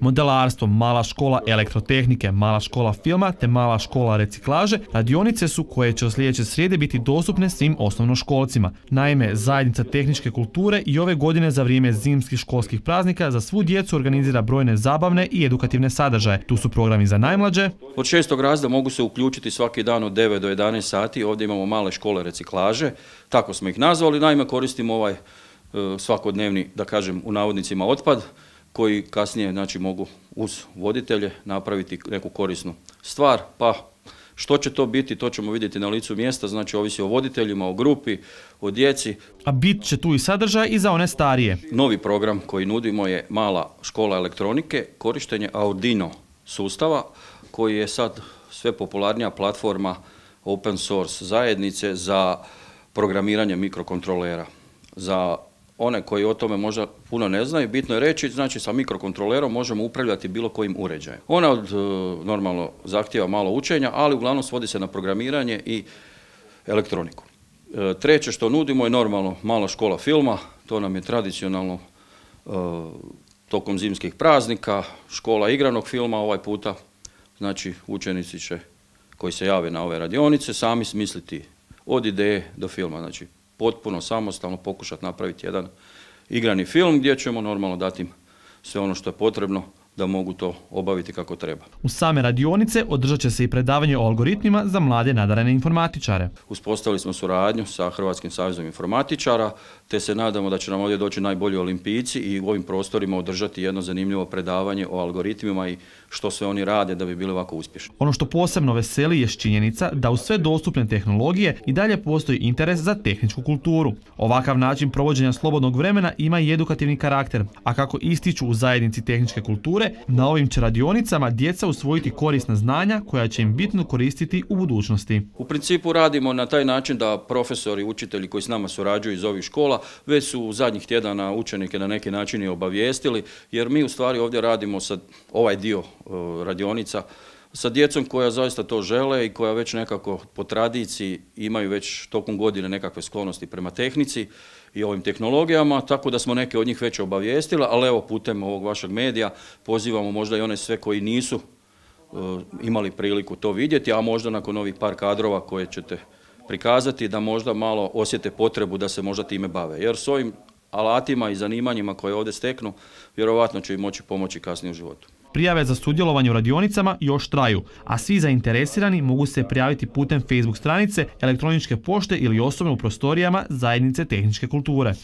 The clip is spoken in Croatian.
Modelarstvo, mala škola elektrotehnike, mala škola filma te mala škola reciklaže radionice su koje će u sljedeće srijede biti dostupne svim osnovnoškolcima. Naime, zajednica tehničke kulture i ove godine za vrijeme zimskih školskih praznika za svu djecu organizira brojne zabavne i edukativne sadržaje. Tu su programi za najmlađe. Od šestog razda mogu se uključiti svaki dan od 9 do 11 sati. Ovdje imamo male škole reciklaže, tako smo ih nazvali. Naime, koristimo ovaj e, svakodnevni, da kažem, u navodnicima otpad koji kasnije znači, mogu uz voditelje napraviti neku korisnu stvar, pa što će to biti, to ćemo vidjeti na licu mjesta, znači ovisi o voditeljima, o grupi, o djeci. A bit će tu i sadržaj i za one starije. Novi program koji nudimo je mala škola elektronike, korištenje Audino sustava, koji je sad sve popularnija platforma open source zajednice za programiranje mikrokontrolera, za one koji o tome možda puno ne znaju, bitno je reći, znači sa mikrokontrolerom možemo upravljati bilo kojim uređajem. Ona od, e, normalno zahtjeva malo učenja, ali uglavnom svodi se na programiranje i elektroniku. E, treće što nudimo je normalno mala škola filma, to nam je tradicionalno e, tokom zimskih praznika, škola igranog filma ovaj puta, znači učenici će koji se jave na ove radionice sami smisliti od ideje do filma, znači potpuno samostalno pokušati napraviti jedan igrani film gdje ćemo normalno dati sve ono što je potrebno da mogu to obaviti kako treba. U same radionice održat će se i predavanje o algoritmima za mlade nadarene informatičare. Uspostavili smo suradnju sa Hrvatskim savjezom informatičara, te se nadamo da će nam ovdje doći najbolji olimpijci i u ovim prostorima održati jedno zanimljivo predavanje o algoritmima i što sve oni rade da bi bili ovako uspješni. Ono što posebno veseli je činjenica da u sve dostupne tehnologije i dalje postoji interes za tehničku kulturu. Ovakav način provođenja slobodnog vremena ima i edukativni karakter, a kako ističu u zajednici tehničke kulture, na ovim će radionicama djeca usvojiti korisna znanja koja će im bitno koristiti u budućnosti. U principu radimo na taj način da profesori, učitelji koji s nama surađuju iz ovih škola već su u zadnjih tjedana učenike na neki način i obavijestili jer mi u stvari ovdje radimo sad ovaj dio e, radionica sa djecom koja zaista to žele i koja već nekako po tradiciji imaju već tokom godine nekakve sklonosti prema tehnici i ovim tehnologijama, tako da smo neke od njih već obavijestili, ali evo putem ovog vašeg medija pozivamo možda i one sve koji nisu e, imali priliku to vidjeti, a možda nakon ovih par kadrova koje ćete prikazati da možda malo osjete potrebu da se možda time bave. Jer s ovim alatima i zanimanjima koje ovdje steknu, vjerovatno će im moći pomoći kasnije u životu. Prijave za sudjelovanje u radionicama još traju, a svi zainteresirani mogu se prijaviti putem Facebook stranice, elektroničke pošte ili osobno u prostorijama Zajednice tehničke kulture.